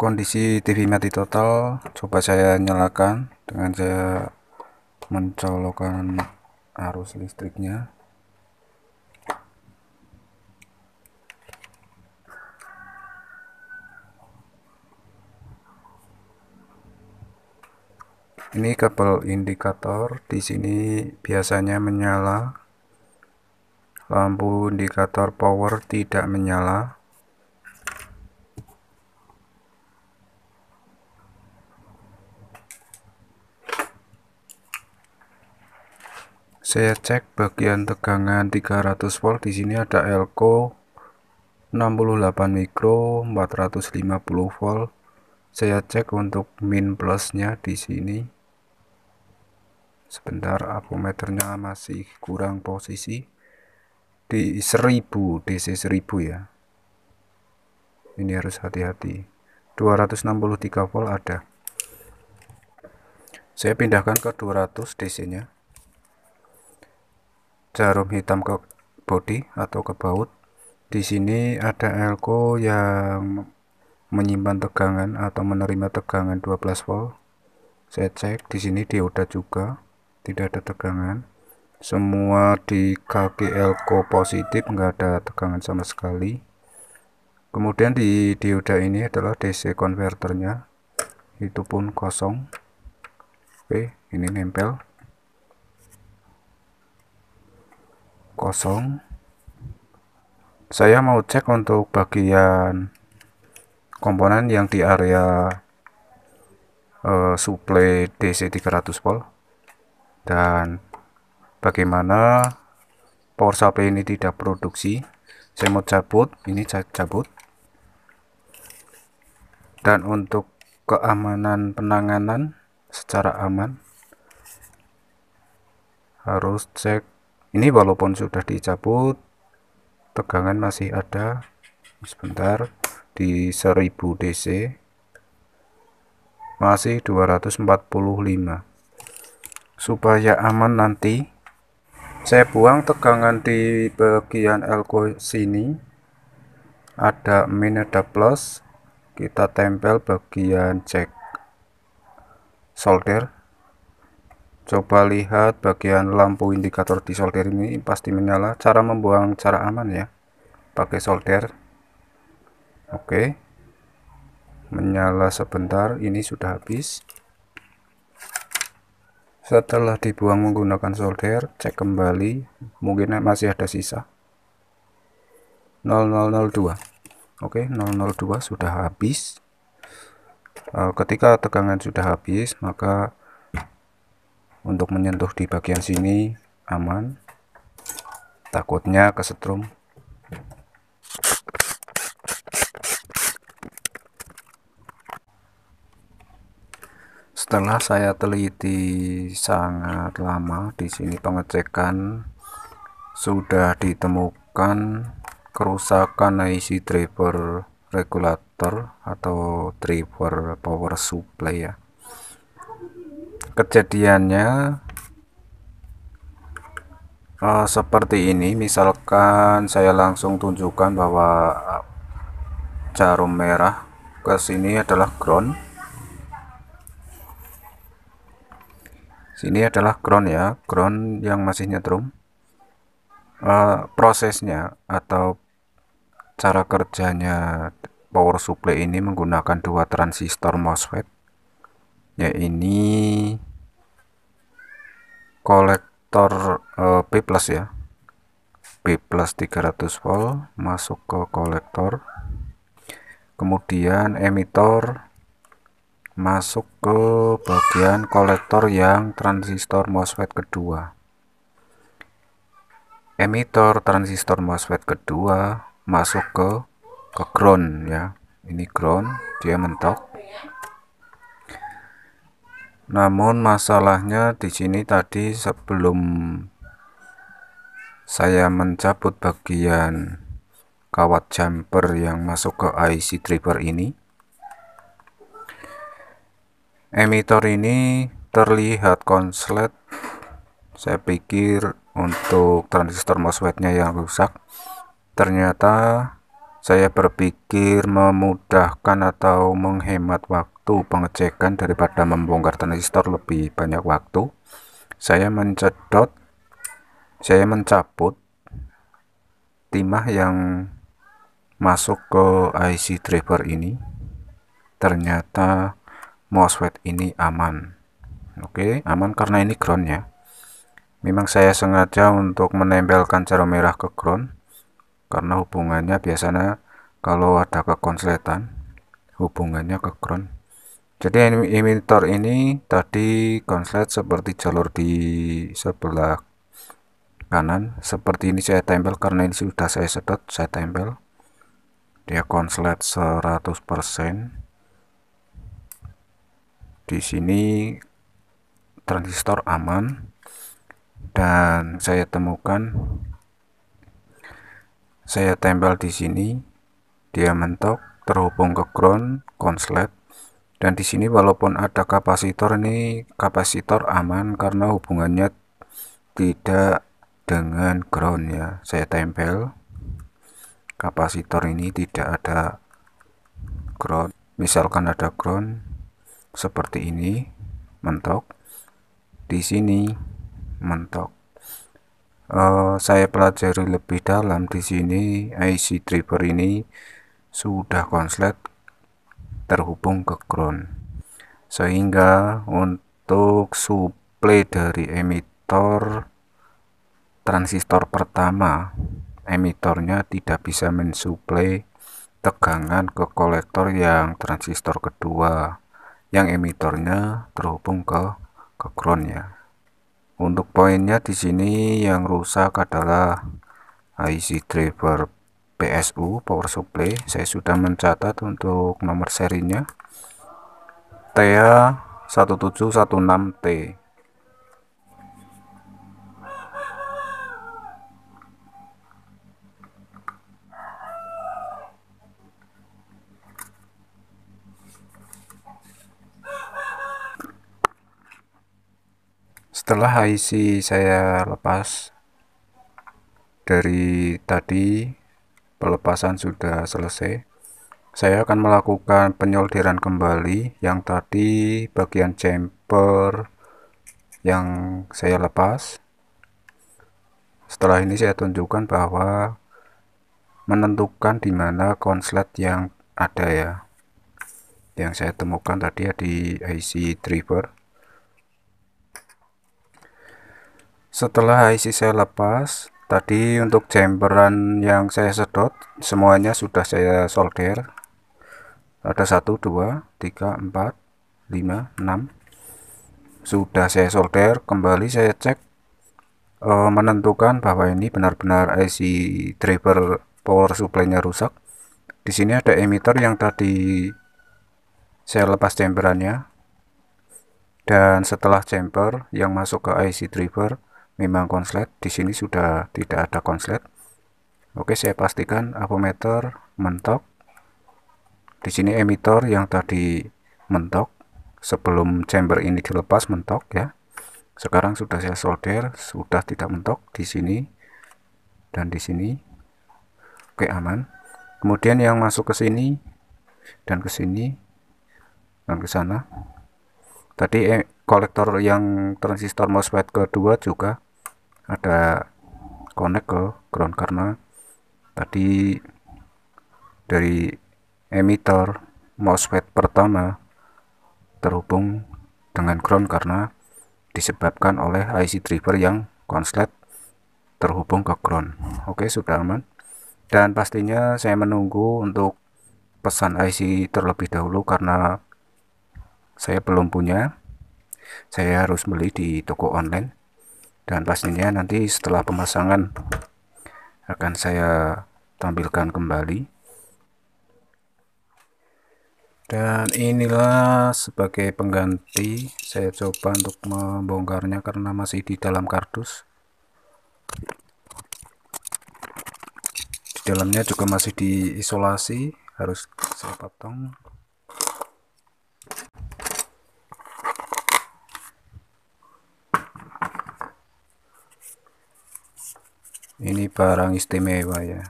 kondisi TV mati total coba saya nyalakan dengan saya mencolokkan arus listriknya ini kabel indikator di sini biasanya menyala lampu indikator power tidak menyala saya cek bagian tegangan 300 volt di sini ada elko 68 mikro 450 volt saya cek untuk min plusnya di sini sebentar apometernya masih kurang posisi di 1000 DC 1000 ya ini harus hati-hati 263 volt ada saya pindahkan ke 200 DC nya jarum hitam ke body atau ke baut di sini ada elko yang menyimpan tegangan atau menerima tegangan 12 volt saya cek di sini dioda juga tidak ada tegangan semua di kaki elko positif enggak ada tegangan sama sekali kemudian di dioda ini adalah DC converternya itu pun kosong oke ini nempel kosong saya mau cek untuk bagian komponen yang di area uh, supply DC 300 volt dan bagaimana power supply ini tidak produksi saya mau cabut ini cabut dan untuk keamanan penanganan secara aman harus cek ini walaupun sudah dicabut tegangan masih ada sebentar di 1000 DC masih 245 supaya aman nanti saya buang tegangan di bagian elko sini ada min ada plus kita tempel bagian cek solder coba lihat bagian lampu indikator di solder ini pasti menyala cara membuang cara aman ya pakai solder oke menyala sebentar ini sudah habis setelah dibuang menggunakan solder cek kembali mungkin masih ada sisa 0002 oke 002 sudah habis eh, ketika tegangan sudah habis maka untuk menyentuh di bagian sini aman takutnya kesetrum setelah saya teliti sangat lama di sini pengecekan sudah ditemukan kerusakan IC driver regulator atau driver power supply ya kejadiannya uh, seperti ini misalkan saya langsung tunjukkan bahwa jarum merah ke sini adalah ground sini adalah ground ya ground yang masih nyetrum uh, prosesnya atau cara kerjanya power supply ini menggunakan dua transistor MOSFET ya ini kolektor uh, P plus ya P plus 300 volt masuk ke kolektor kemudian emitor masuk ke bagian kolektor yang transistor MOSFET kedua emitor transistor MOSFET kedua masuk ke ke ground ya ini ground dia mentok namun masalahnya di sini tadi sebelum saya mencabut bagian kawat jumper yang masuk ke IC driver ini emitor ini terlihat konslet saya pikir untuk transistor mosfetnya yang rusak ternyata saya berpikir memudahkan atau menghemat waktu waktu pengecekan daripada membongkar transistor lebih banyak waktu saya mencedot saya mencabut timah yang masuk ke IC driver ini ternyata MOSFET ini aman oke aman karena ini ground ya memang saya sengaja untuk menempelkan cara merah ke ground karena hubungannya biasanya kalau ada kekonsletan hubungannya ke ground jadi emitter ini tadi konslet seperti jalur di sebelah kanan seperti ini saya tempel karena ini sudah saya sedot saya tempel dia konslet 100% di sini transistor aman dan saya temukan saya tempel di sini dia mentok terhubung ke ground konslet dan di sini walaupun ada kapasitor ini kapasitor aman karena hubungannya tidak dengan ground ya saya tempel kapasitor ini tidak ada ground misalkan ada ground seperti ini mentok di sini mentok uh, saya pelajari lebih dalam di sini IC driver ini sudah konslet terhubung ke ground sehingga untuk suplai dari emitor transistor pertama emitornya tidak bisa mensuplai tegangan ke kolektor yang transistor kedua yang emitornya terhubung ke ke ground ya untuk poinnya di sini yang rusak adalah IC driver PSU power supply saya sudah mencatat untuk nomor serinya TA 1716T setelah IC saya lepas dari tadi pelepasan sudah selesai saya akan melakukan penyolderan kembali yang tadi bagian chamber yang saya lepas setelah ini saya tunjukkan bahwa menentukan di mana konslet yang ada ya yang saya temukan tadi ya di IC driver setelah IC saya lepas tadi untuk chamberan yang saya sedot semuanya sudah saya solder ada 1 2 3 4 5 6 sudah saya solder kembali saya cek e, menentukan bahwa ini benar-benar IC driver power supply-nya rusak di sini ada emitter yang tadi saya lepas chamberannya dan setelah chamber yang masuk ke IC driver memang konslet di sini sudah tidak ada konslet oke saya pastikan avometer mentok di sini emitor yang tadi mentok sebelum chamber ini dilepas mentok ya sekarang sudah saya solder sudah tidak mentok di sini dan di sini oke aman kemudian yang masuk ke sini dan ke sini dan ke sana tadi eh, kolektor yang transistor MOSFET kedua juga ada connect ke ground karena tadi dari emitter MOSFET pertama terhubung dengan ground karena disebabkan oleh IC driver yang konslet terhubung ke ground oke sudah aman dan pastinya saya menunggu untuk pesan IC terlebih dahulu karena saya belum punya saya harus beli di toko online dan pastinya nanti setelah pemasangan akan saya tampilkan kembali dan inilah sebagai pengganti saya coba untuk membongkarnya karena masih di dalam kardus di dalamnya juga masih diisolasi harus saya potong ini barang istimewa ya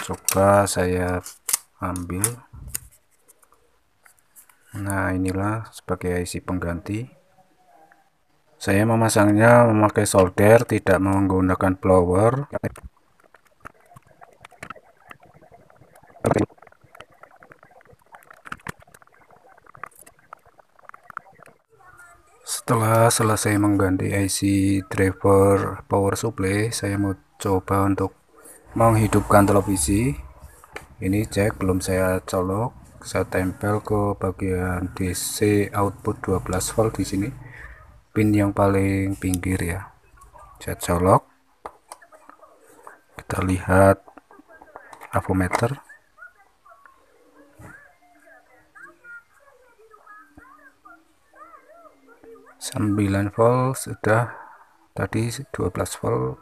coba saya ambil nah inilah sebagai isi pengganti saya memasangnya memakai solder tidak menggunakan blower setelah selesai mengganti IC driver power supply saya mau coba untuk menghidupkan televisi ini cek belum saya colok saya tempel ke bagian DC output 12 volt di sini pin yang paling pinggir ya saya colok kita lihat avometer 9 volt sudah tadi 12 volt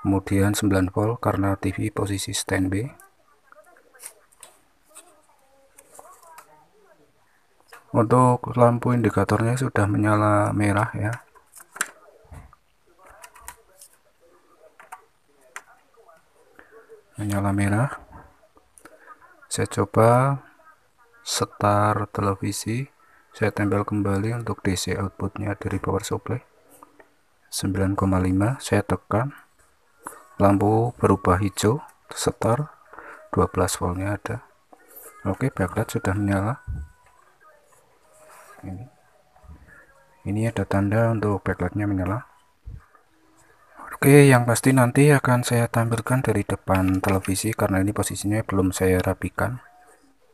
kemudian 9 volt karena TV posisi standby untuk lampu indikatornya sudah menyala merah ya menyala merah saya coba setar televisi saya tempel kembali untuk DC outputnya dari power supply 9,5 saya tekan lampu berubah hijau setar 12 voltnya ada oke backlight sudah menyala ini ini ada tanda untuk backlightnya menyala Oke, yang pasti nanti akan saya tampilkan dari depan televisi karena ini posisinya belum saya rapikan.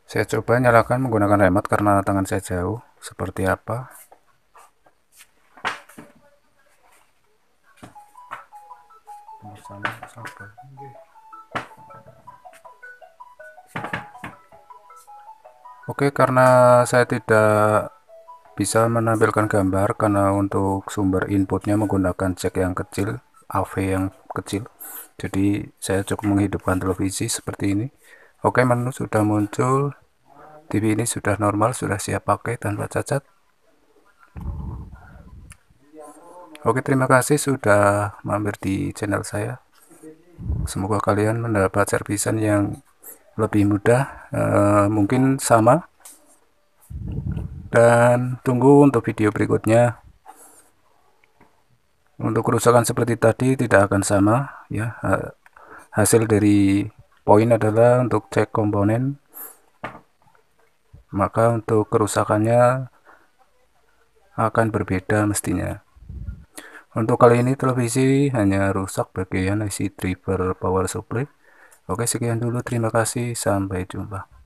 Saya coba nyalakan menggunakan remote karena tangan saya jauh seperti apa misalnya sampai Oke, karena saya tidak bisa menampilkan gambar karena untuk sumber inputnya menggunakan jack yang kecil, AV yang kecil. Jadi saya cukup menghidupkan televisi seperti ini. Oke, menu sudah muncul. TV ini sudah normal sudah siap pakai tanpa cacat oke terima kasih sudah mampir di channel saya semoga kalian mendapat servisan yang lebih mudah e, mungkin sama dan tunggu untuk video berikutnya untuk kerusakan seperti tadi tidak akan sama ya hasil dari poin adalah untuk cek komponen maka untuk kerusakannya akan berbeda mestinya. Untuk kali ini televisi hanya rusak bagian IC driver power supply. Oke sekian dulu terima kasih sampai jumpa.